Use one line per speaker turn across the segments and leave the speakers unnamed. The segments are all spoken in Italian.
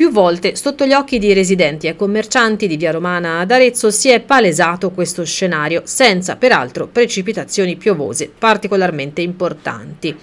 Più volte sotto gli occhi di residenti e commercianti di Via Romana ad Arezzo si è palesato questo scenario, senza peraltro precipitazioni piovose particolarmente importanti.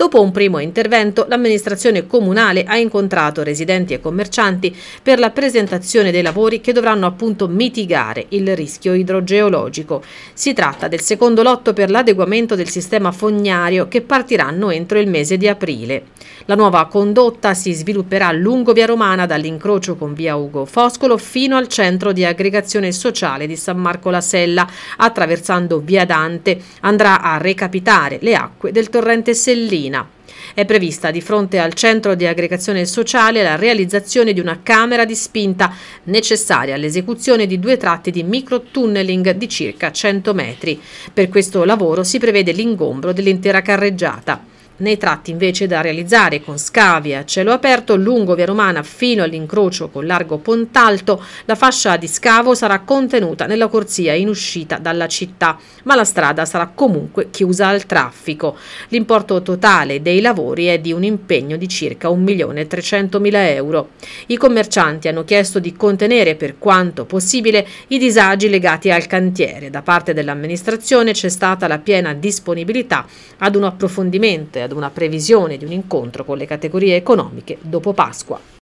Dopo un primo intervento, l'amministrazione comunale ha incontrato residenti e commercianti per la presentazione dei lavori che dovranno appunto mitigare il rischio idrogeologico. Si tratta del secondo lotto per l'adeguamento del sistema fognario che partiranno entro il mese di aprile. La nuova condotta si svilupperà lungo via Romana dall'incrocio con via Ugo Foscolo fino al centro di aggregazione sociale di San Marco la Sella, attraversando via Dante. Andrà a recapitare le acque del torrente Sellino cittadina. È prevista di fronte al centro di aggregazione sociale la realizzazione di una camera di spinta necessaria all'esecuzione di due tratti di microtunneling di circa 100 metri. Per questo lavoro si prevede l'ingombro dell'intera carreggiata. Nei tratti invece da realizzare con scavi a cielo aperto lungo Via Romana fino all'incrocio con largo Pontalto, la fascia di scavo sarà contenuta nella corsia in uscita dalla città, ma la strada sarà comunque chiusa al traffico. L'importo totale dei lavori è di un impegno di circa 1.300.000 euro. I commercianti hanno chiesto di contenere per quanto possibile i disagi legati al cantiere. Da parte dell'amministrazione c'è stata la piena disponibilità ad un approfondimento e ad ad una previsione di un incontro con le categorie economiche dopo Pasqua.